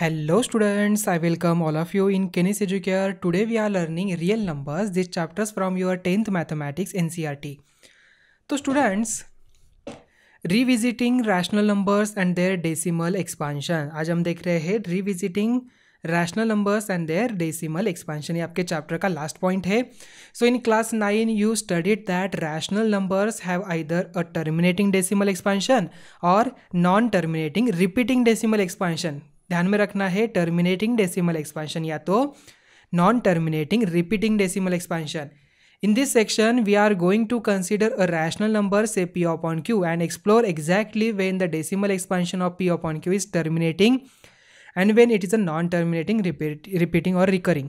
Hello students I welcome all of you in Kenis Educare today we are learning real numbers this chapters from your tenth mathematics and तो students revisiting rational numbers and their decimal expansion आज हम देख रहे हैं revisiting rational numbers and their decimal expansion ये आपके chapter का last point है so in class nine you studied that rational numbers have either a terminating decimal expansion और non terminating repeating decimal expansion ध्यान में रखना है टर्मिनेटिंग डेसिमल एक्सपेंशन या तो non terminating repeating decimal expansion in this section we are going to consider a rational number से p upon q and explore exactly when the decimal expansion of p upon q is terminating and when it is a non terminating repeating और recurring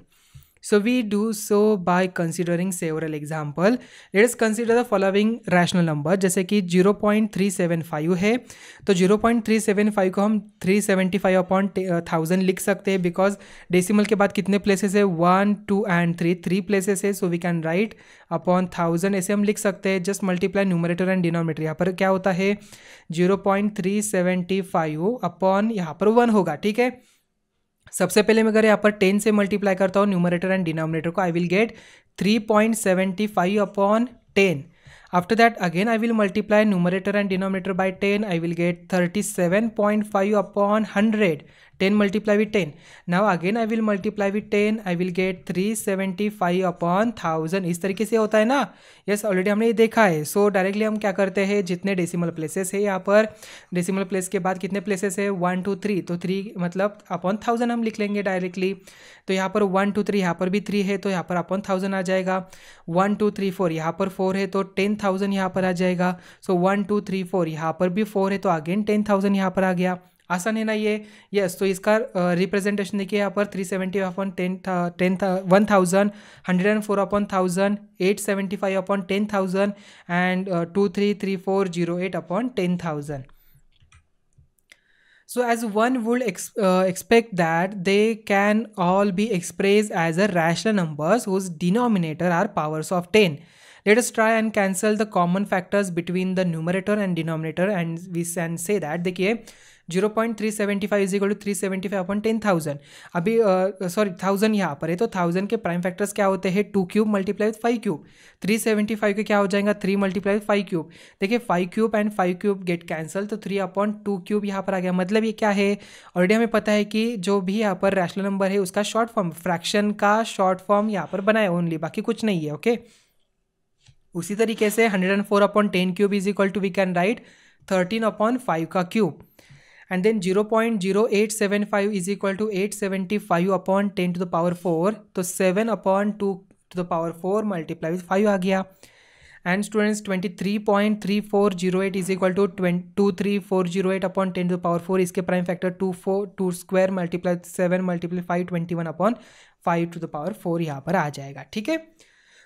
So we do so by considering several example. Let us consider the following rational number जैसे कि 0.375 है तो zero point three seven five को हम three seventy five upon thousand लिख सकते हैं बिकॉज डेसीमल के बाद कितने प्लेसेस है one two and three three places है so we can write upon thousand ऐसे हम लिख सकते हैं just multiply numerator and denominator यहाँ पर क्या होता है zero point three five upon यहाँ पर वन होगा ठीक है सबसे पहले मैं अगर यहाँ पर टेन से मल्टीप्लाई करता हूँ न्यूमरेटर एंड डिनोमिनेटर को I will get three point seventy five upon ten after that again I will multiply numerator and denominator by ten I will get thirty seven point five upon hundred 10 multiply with 10 now again i will multiply with 10 i will get 375 upon 1000 इस तरीके से होता है ना yes yes, already हमने ये देखा है सो so, डायरेक्टली हम क्या करते हैं जितने डेसिमल प्लेसेस है यहाँ पर डेसिमल प्लेस के बाद कितने प्लेसेस है वन टू थ्री तो थ्री मतलब अपॉन थाउजेंड हम लिख लेंगे डायरेक्टली तो यहाँ पर वन टू थ्री यहाँ पर भी थ्री है तो यहाँ पर अपॉन थाउजेंड आ जाएगा वन टू थ्री फोर यहाँ पर फोर है तो टेन थाउजेंड यहाँ पर आ जाएगा so one two three four यहाँ पर भी फोर है तो अगेन टेन थाउजेंड यहाँ पर आ गया आसान है ना ये यस तो इसका रिप्रेजेंटेशन देखिए यहाँ पर three seventy upon ten ten one thousand hundred and four upon thousand eight seventy five upon ten thousand and two three three four zero eight upon ten thousand so as one would expect that they can all be express as a rational numbers whose denominator are powers of ten Let us try and cancel the common factors between the numerator and denominator and we can say that देखिए 0.375 is equal to three seventy five upon ten thousand अभी sorry thousand यहाँ पर है तो thousand के prime factors क्या होते हैं two cube multiply with five cube three seventy five के क्या हो जाएगा three multiply with five cube देखिए five cube and five cube get cancel तो थ्री अपॉन टू क्यूब यहाँ पर आ गया मतलब ये क्या है ऑलरेडी हमें पता है कि जो भी यहाँ पर रैशनल नंबर है उसका शॉर्ट फॉर्म फ्रैक्शन का शॉर्ट फॉर्म यहाँ पर बनाए ओनली बाकी कुछ नहीं है ओके okay? उसी तरीके से hundred and four upon ten cube is equal to we can write thirteen upon five का cube and then zero point zero eight seven five is equal to eight seventy five upon ten to the power four तो seven upon two to the power four multiply with five आ गया and students twenty three point three four zero eight is equal to two three four zero eight upon ten to the power four इसके prime factor two four two square multiply seven multiply five twenty one upon five to the power four यहाँ पर आ जाएगा ठीक है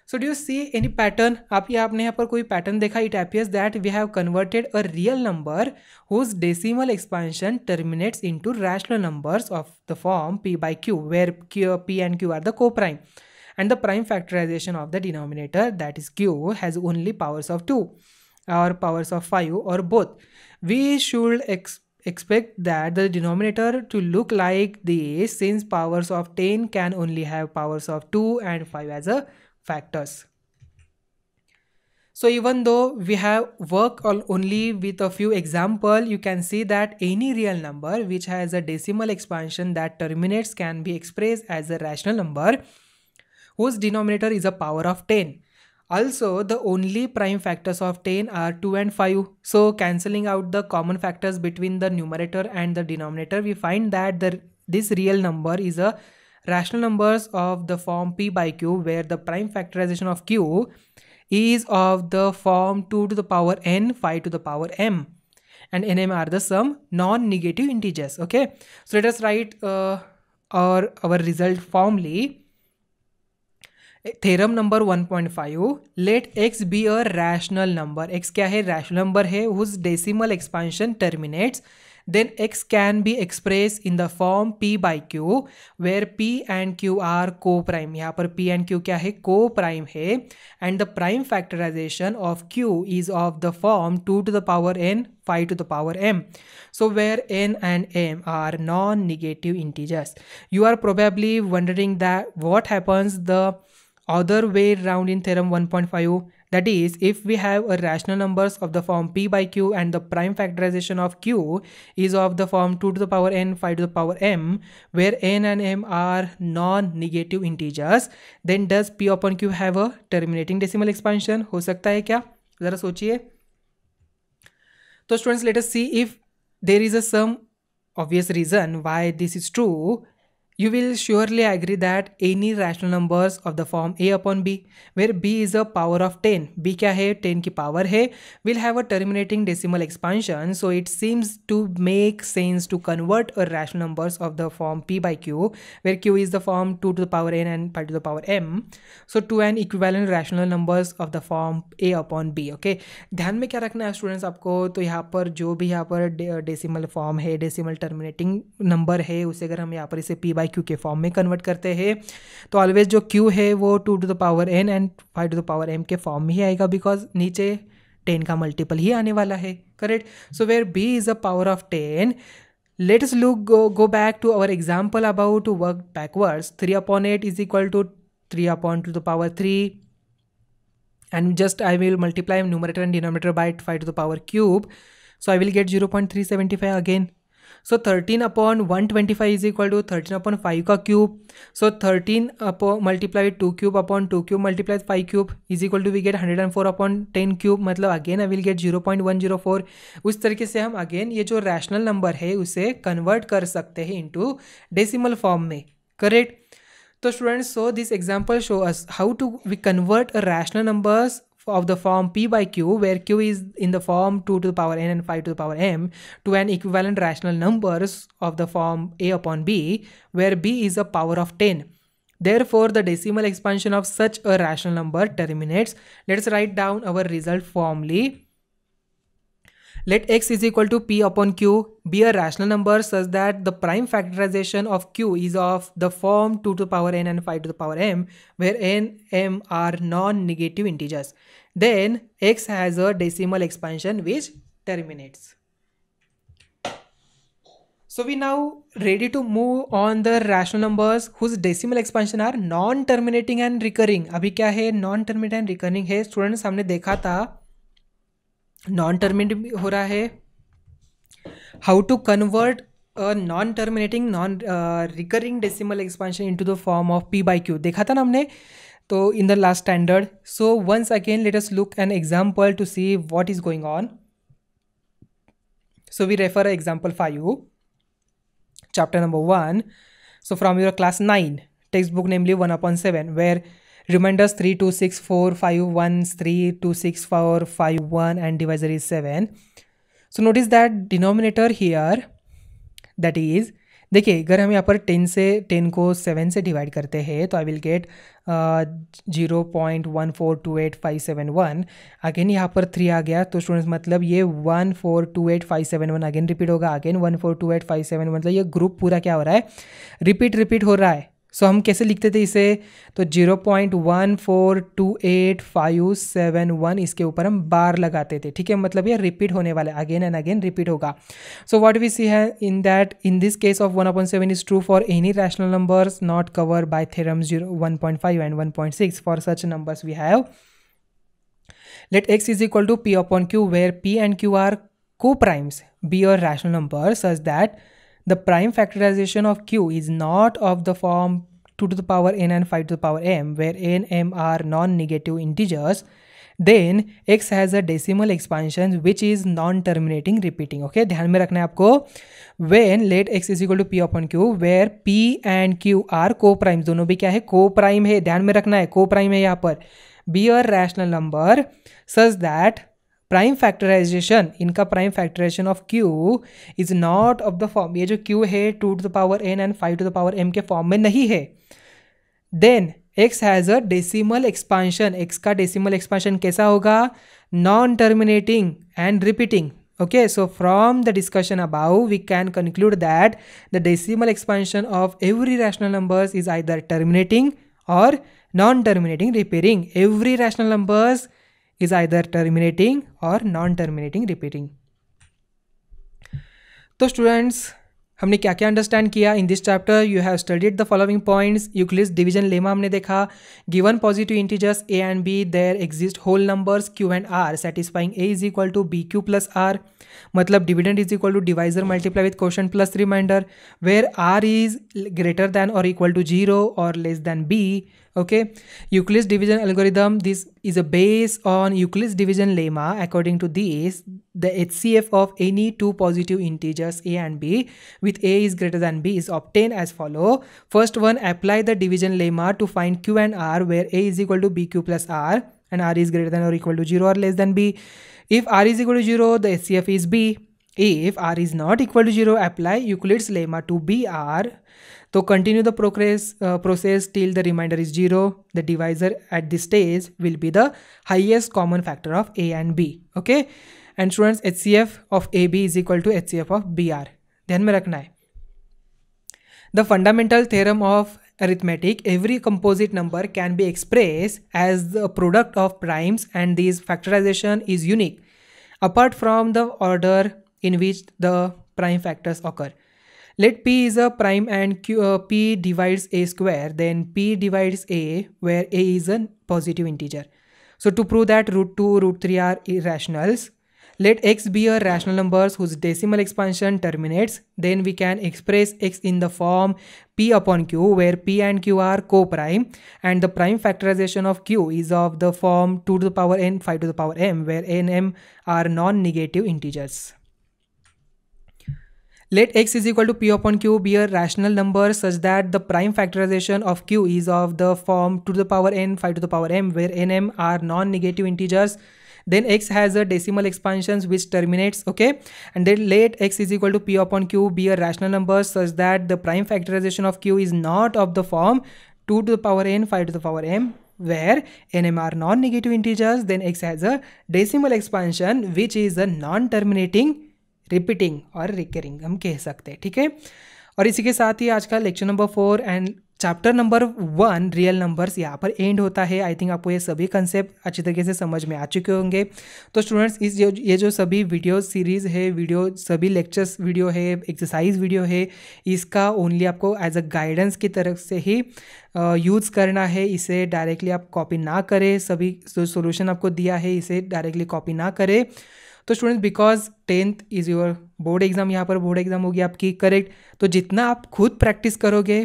so do you see any pattern आप ये आपने यहाँ पर कोई पैटर्न देखा appears that we have converted a real number whose decimal expansion terminates into rational numbers of the form p by q where p and q are the coprime and the prime factorization of the denominator that is q has only powers of 2 or powers of 5 or both we should expect that the denominator to look like this since powers of 10 can only have powers of 2 and 5 as a factors. So even though we have worked only with a few example, you can see that any real number which has a decimal expansion that terminates can be expressed as a rational number whose denominator is a power of 10. Also, the only prime factors of 10 are 2 and 5. So cancelling out the common factors between the numerator and the denominator, we find that the, this real number is a rational numbers of the form p by q where the prime factorization of q is of the form 2 to the power n phi to the power m and nm are the sum non-negative integers okay so let us write uh, our our result formally Theorem number 1.5 Let x be a rational number. X kya hai rational number hai? Whose decimal expansion terminates then x can be expressed in the form p by q where p and q are co-prime यहाँ p and q क्या है co-prime and the prime factorization of q is of the form 2 to the power n 5 to the power m. So where n and m are non-negative integers. You are probably wondering that what happens the other way round in theorem 1.5 that is, if we have a rational numbers of the form p by q and the prime factorization of q is of the form 2 to the power n, 5 to the power m, where n and m are non-negative integers, then does p upon q have a terminating decimal expansion? हो सकता है क्या ज़रा सोचिए So students, let us see if there is is obvious reason why this is true you will surely agree that any rational numbers of the form a upon b, where b is a power of 10, b kya hai, 10 ki power hai, will have a terminating decimal expansion. So it seems to make sense to convert a rational numbers of the form p by q, where q is the form 2 to the power n and pi to the power m. So to an equivalent rational numbers of the form a upon b. Okay. ध्यान में क्या रखना है students आपको तो यहाँ पर जो भी यहाँ पर uh, decimal form है decimal terminating number है उसे अगर हम यहाँ पर इसे p by बाई क्यू के फॉर्म में कन्वर्ट करते हैं तो ऑलवेज जो क्यू है वो two to the power n and five to the power m के फॉर्म में ही आएगा बिकॉज नीचे टेन का मल्टीपल ही आने वाला है correct so where b is a power of ten let's look go go back to our example about work backwards three upon eight is equal to three upon two the पावर power and just I will multiply numerator and denominator by 5 to the power cube. So I will get 0 0.375 again so thirteen upon one twenty five is equal to thirteen upon five का cube so thirteen upon multiply two cube upon two cube multiply five cube is equal to we get hundred and four upon ten cube मतलब again I will get zero point one zero four उस तरीके से हम again ये जो rational number है उसे convert कर सकते हैं इंटू डेसिमल फॉर्म में करेक्ट तो students so this example show us how to we convert a rational numbers of the form p by q where q is in the form 2 to the power n and 5 to the power m to an equivalent rational numbers of the form a upon b where b is a power of 10 therefore the decimal expansion of such a rational number terminates let's write down our result formally Let x is equal to p upon q be a rational number such that the prime factorization of q is of the form 2 to the power n and 5 to the power m where n, m are non-negative integers. Then x has a decimal expansion which terminates. So we now ready to move on the rational numbers whose decimal expansion are non-terminating and recurring. अभी क्या है non-terminating and recurring है students हमने देखा था non terminate हो रहा है how to convert non terminating non recurring decimal expansion to the form of p by q देखा था ना हमने तो in the last standard so once again let us look an example to see what is going on so refer we example five chapter number one so from your class nine textbook namely one upon seven where remainders three two six four five one three two six four five one and divisor is seven so notice that denominator here that is देखिए अगर हम यहाँ पर ten से ten को seven से divide करते हैं तो I will get zero point one four two eight five seven one again यहाँ पर थ्री आ गया तो स्टूडेंट्स मतलब ये one four two eight five seven one again repeat होगा again one four two eight five seven मतलब ये ग्रुप पूरा क्या हो रहा है रिपीट रिपीट हो रहा है सो हम कैसे लिखते थे इसे तो zero point one four two eight five seven one इसके ऊपर हम बार लगाते थे ठीक है मतलब ये रिपीट होने वाला है अगेन एंड अगेन रिपीट होगा सो व्हाट वी सी है in that in this case of one upon seven is true for any rational numbers not cover by theorem zero one point five and one point six for such numbers we have let x is equal to p upon q where p and q are coprimes be और rational number such that The prime factorization of Q is not of the form 2 to the power n and 5 to the power m, where n, m are non-negative integers, then x has a decimal expansion which is non terminating repeating okay ध्यान में रखना है आपको when let x is equal to p upon q where p and q are coprime दोनों भी क्या है को प्राइम है ध्यान में रखना है को प्राइम है यहाँ पर be a rational number such that prime factorization इनका prime factorization of q is not of the form ये जो क्यू है two to the power n and five to the power m के फॉर्म में नहीं है then x has a decimal expansion x का decimal expansion कैसा होगा non terminating and repeating okay so from the discussion above we can conclude that the decimal expansion of every rational numbers is I either terminating और non terminating repeating every rational numbers is either terminating or non-terminating repeating तो स्टूडेंट्स हमने क्या क्या understand किया in this chapter you have studied the following points Euclid's division lemma हमने देखा given positive integers a and b there exist whole numbers q and r satisfying a is equal to b q plus r मतलब dividend is equal to divisor multiply with question plus remainder where are is greater than or equal to zero और less than b okay division euclid's this is a base on base on lemma according to this the H C F of any two positive integers a and b with with a is greater than b is obtained as follow. First one, apply the division lemma to find q and r where a is equal to bq plus r and r is greater than or equal to 0 or less than b. If r is equal to 0, the SCF is b. If r is not equal to 0, apply Euclid's lemma to br. So continue the progress, uh, process till the remainder is 0. The divisor at this stage will be the highest common factor of a and b. Okay. And students, HCF of AB is equal to HCF of BR. The fundamental theorem of arithmetic every composite number can be expressed as the product of primes and this factorization is unique apart from the order in which the prime factors occur let p is a prime and uh, p divides a square then p divides a where a is a positive integer so to prove that root 2 root 3 are irrationals let x be a rational number whose decimal expansion terminates. Then we can express x in the form p upon q where p and q are co-prime and the prime factorization of q is of the form 2 to the power n 5 to the power m where n m are non-negative integers. Let x is equal to p upon q be a rational number such that the prime factorization of q is of the form 2 to the power n 5 to the power m where n m are non-negative integers then x has a decimal expansions which terminates okay and then let x is equal to p upon q be a rational number such that the prime factorization of q is not of the form 2 to the power n 5 to the power m where nm are non-negative integers then x has a decimal expansion which is a non-terminating repeating, or recurring. हम कह सकते हैं ठीक है और इसी के साथ ही आज का lecture number four and chapter number one real numbers यहाँ पर एंड होता है आई थिंक आपको ये सभी कंसेप्ट अच्छी तरीके से समझ में आ चुके होंगे तो स्टूडेंट्स इस जो ये जो सभी वीडियो सीरीज़ है वीडियो सभी लेक्चर्स वीडियो है एक्सरसाइज वीडियो है इसका ओनली आपको एज अ गाइडेंस की तरफ से ही यूज़ करना है इसे डायरेक्टली आप कॉपी ना करें सभी जो सोल्यूशन आपको दिया है इसे डायरेक्टली कॉपी ना करें तो students because tenth is your board exam यहाँ पर बोर्ड एग्ज़ाम होगी आपकी करेक्ट तो जितना आप खुद प्रैक्टिस करोगे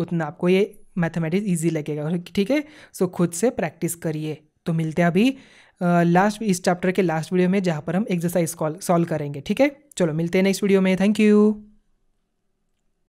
उतना आपको ये मैथमेटिक्स ईजी लगेगा ठीक है सो खुद से प्रैक्टिस करिए तो मिलते हैं अभी लास्ट इस चैप्टर के लास्ट वीडियो में जहाँ पर हम एक्सरसाइज सॉल्व करेंगे ठीक है चलो मिलते हैं नेक्स्ट वीडियो में थैंक यू